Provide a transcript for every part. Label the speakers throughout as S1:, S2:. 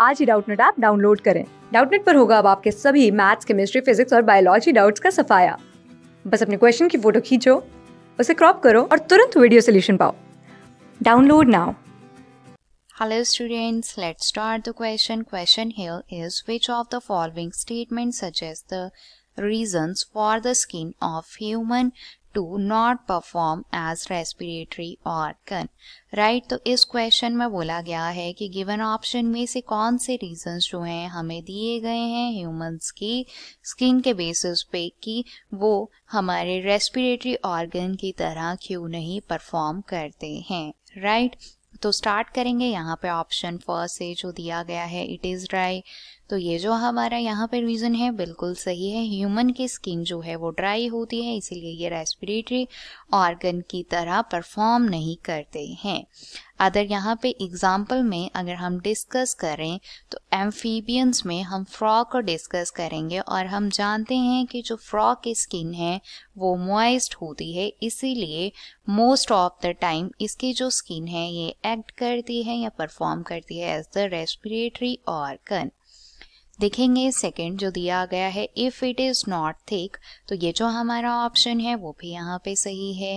S1: आज ही Doubtnut app download करें डाउटनेट पर होगा अब आपके सभी मैथ्स केमिस्ट्री फिजिक्स और बायोलॉजी डाउट्स का सफाया बस अपने क्वेश्चन की फोटो खींचो उसे क्रॉप करो और तुरंत वीडियो सोल्यूशन पाओ download now
S2: Hello students, let's start the question. Question here is which of the following statements suggests the reasons for the skin of human do not perform as respiratory organ right तो इस question में बोला गया है कि given option में से कौन से रीजंस जो हैं हमें दिए गए हैं ह्यूमंस की स्किन के बेसिस पे कि वो हमारे रेस्पिरेटरी ऑर्गन की तरह क्यों नहीं परफॉर्म करते हैं राइट right? तो स्टार्ट करेंगे यहाँ पे ऑप्शन फर्स्ट से जो दिया गया है इट इज़ राइट तो ये जो हमारा यहाँ पर रीज़न है बिल्कुल सही है ह्यूमन की स्किन जो है वो ड्राई होती है इसीलिए ये रेस्पिरेटरी ऑर्गन की तरह परफॉर्म नहीं करते हैं अदर यहाँ पे एग्जाम्पल में अगर हम डिस्कस करें तो एम्फीबियंस में हम फ्रॉक को डिस्कस करेंगे और हम जानते हैं कि जो फ्रॉक की स्किन है वो मॉइस्ट होती है इसीलिए मोस्ट ऑफ द टाइम इसकी जो स्किन है ये एक्ट करती है या परफॉर्म करती है एज द रेस्पिरेटरी ऑर्गन देखेंगे सेकेंड जो दिया गया है if it is not thick तो ये जो हमारा ऑप्शन है वो भी यहाँ पे सही है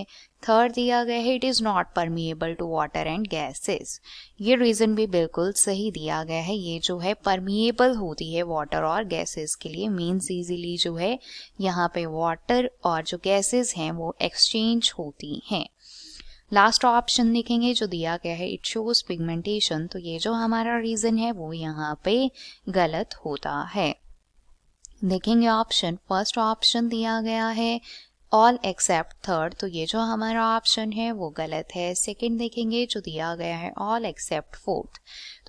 S2: थर्ड दिया गया है it is not permeable to water and gases ये रीज़न भी बिल्कुल सही दिया गया है ये जो है परमिएबल होती है वाटर और गैसेस के लिए मीन्स इजीली जो है यहाँ पे वाटर और जो गैसेस हैं वो एक्सचेंज होती हैं लास्ट ऑप्शन देखेंगे जो दिया गया है इट शोज पिगमेंटेशन तो ये जो हमारा रीज़न है वो यहाँ पे गलत होता है देखेंगे ऑप्शन फर्स्ट ऑप्शन दिया गया है ऑल एक्सेप्ट थर्ड तो ये जो हमारा ऑप्शन है वो गलत है सेकंड देखेंगे जो दिया गया है ऑल एक्सेप्ट फोर्थ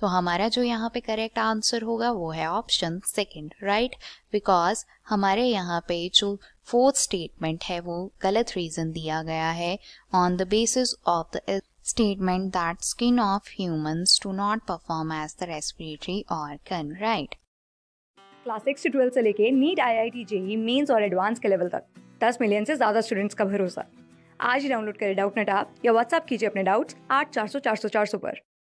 S2: तो हमारा जो यहाँ पे करेक्ट आंसर होगा वो है ऑप्शन सेकंड राइट बिकॉज हमारे यहाँ पे जो फोर्थ स्टेटमेंट है वो गलत रीजन दिया गया है on the basis of the statement that skin of humans do not perform as the respiratory organ right
S1: class six से ट्वेल्थ से लेके NEET I I T JEE mains और एडवांस के लेवल तक दस मिलियन से ज्यादा स्टूडेंट्स का भरोसा आज ही डाउनलोड करें डाउट नेट आप या व्हाट्सअप कीजिए अपने डाउट्स आठ चार सौ चार सौ चार सौ पर